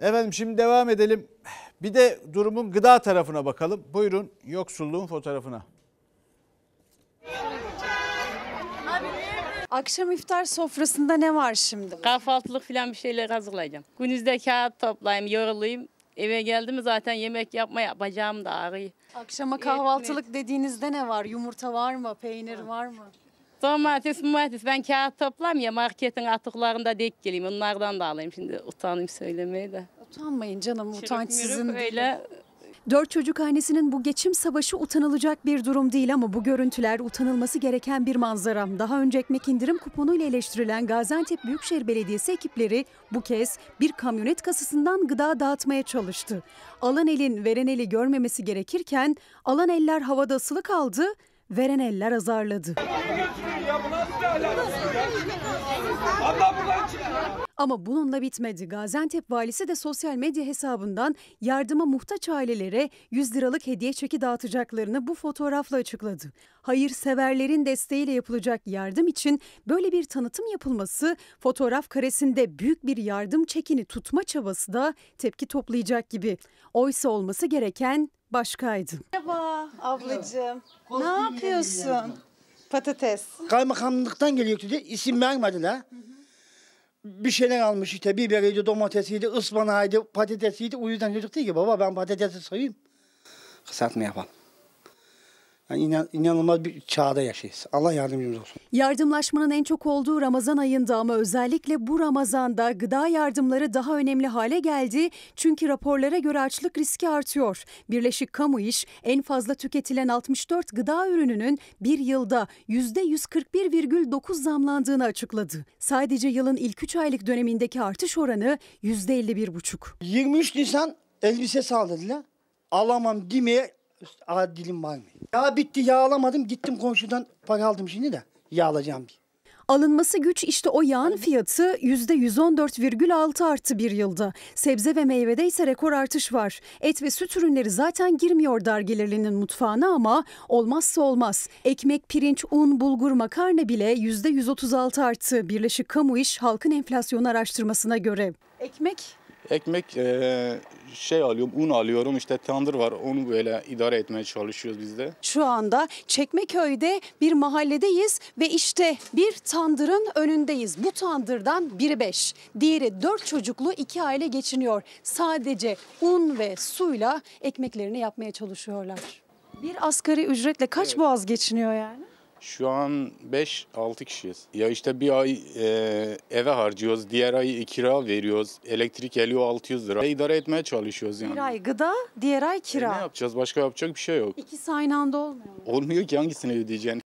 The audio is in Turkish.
Efendim şimdi devam edelim. Bir de durumun gıda tarafına bakalım. Buyurun yoksulluğun fotoğrafına. Akşam iftar sofrasında ne var şimdi? Kahvaltılık falan bir şeyler hazırlayacağım. Günüzde kağıt toplayayım, yorulayım. Eve geldim zaten yemek yapma yapacağım da ağrıyor. Akşama kahvaltılık dediğinizde ne var? Yumurta var mı? Peynir var mı? Domates, domates. Ben kağıt toplam ya marketin atıklarında denk geleyim. Onlardan da alayım şimdi utanayım söylemeye de. Utanmayın canım utanç sizin. Öyle Dört çocuk annesinin bu geçim savaşı utanılacak bir durum değil ama bu görüntüler utanılması gereken bir manzara. Daha önce ekmek indirim kuponu ile eleştirilen Gaziantep Büyükşehir Belediyesi ekipleri bu kez bir kamyonet kasasından gıda dağıtmaya çalıştı. Alan elin veren eli görmemesi gerekirken alan eller havada asılı kaldı veren eller azarladı. Ama bununla bitmedi. Gaziantep valisi de sosyal medya hesabından yardıma muhtaç ailelere 100 liralık hediye çeki dağıtacaklarını bu fotoğrafla açıkladı. Hayırseverlerin desteğiyle yapılacak yardım için böyle bir tanıtım yapılması, fotoğraf karesinde büyük bir yardım çekini tutma çabası da tepki toplayacak gibi. Oysa olması gereken başkaydı. Merhaba ablacığım. Ne yapıyorsun? Patates. Kaymakamlıktan geliyor dedi. İsim vermediler. Bir şeyler almış işte biberiydi, domatesiydi, ıspanağıydı, patatesiydi. O yüzden çocuk değil ki baba ben patatesi soyayım. Kısaltma yapalım. Yani inan, inanılmaz bir çağda yaşayız. Allah yardımcımız olsun. Yardımlaşmanın en çok olduğu Ramazan ayında ama özellikle bu Ramazan'da gıda yardımları daha önemli hale geldi. Çünkü raporlara göre açlık riski artıyor. Birleşik Kamu İş en fazla tüketilen 64 gıda ürününün bir yılda %141,9 zamlandığını açıkladı. Sadece yılın ilk 3 aylık dönemindeki artış oranı %51,5. 23 Nisan elbise sal Alamam demeye dilim var mı? Ya bitti yağ alamadım gittim komşudan para aldım şimdi de yağ alacağım diye. Alınması güç işte o yağın fiyatı %114,6 arttı bir yılda. Sebze ve meyvede ise rekor artış var. Et ve süt ürünleri zaten girmiyor dar gelirlinin mutfağına ama olmazsa olmaz. Ekmek, pirinç, un, bulgur, makarna bile %136 arttı Birleşik Kamu İş Halkın Enflasyonu Araştırmasına göre. Ekmek Ekmek e, şey alıyorum, un alıyorum. İşte tandır var. Onu böyle idare etmeye çalışıyoruz biz de. Şu anda Çekmeköy'de bir mahalledeyiz ve işte bir tandırın önündeyiz. Bu tandırdan biri beş, diğeri dört çocuklu iki aile geçiniyor. Sadece un ve suyla ekmeklerini yapmaya çalışıyorlar. Bir asgari ücretle kaç evet. boğaz geçiniyor yani? Şu an 5-6 kişiyiz. Ya işte bir ay e, eve harcıyoruz, diğer ay kira veriyoruz. Elektrik geliyor 600 lira. İdare etmeye çalışıyoruz yani. Bir ay gıda, diğer ay kira. E ne yapacağız? Başka yapacak bir şey yok. İkisi aynı anda olmuyor. Olmuyor ki hangisini ödeyeceksin?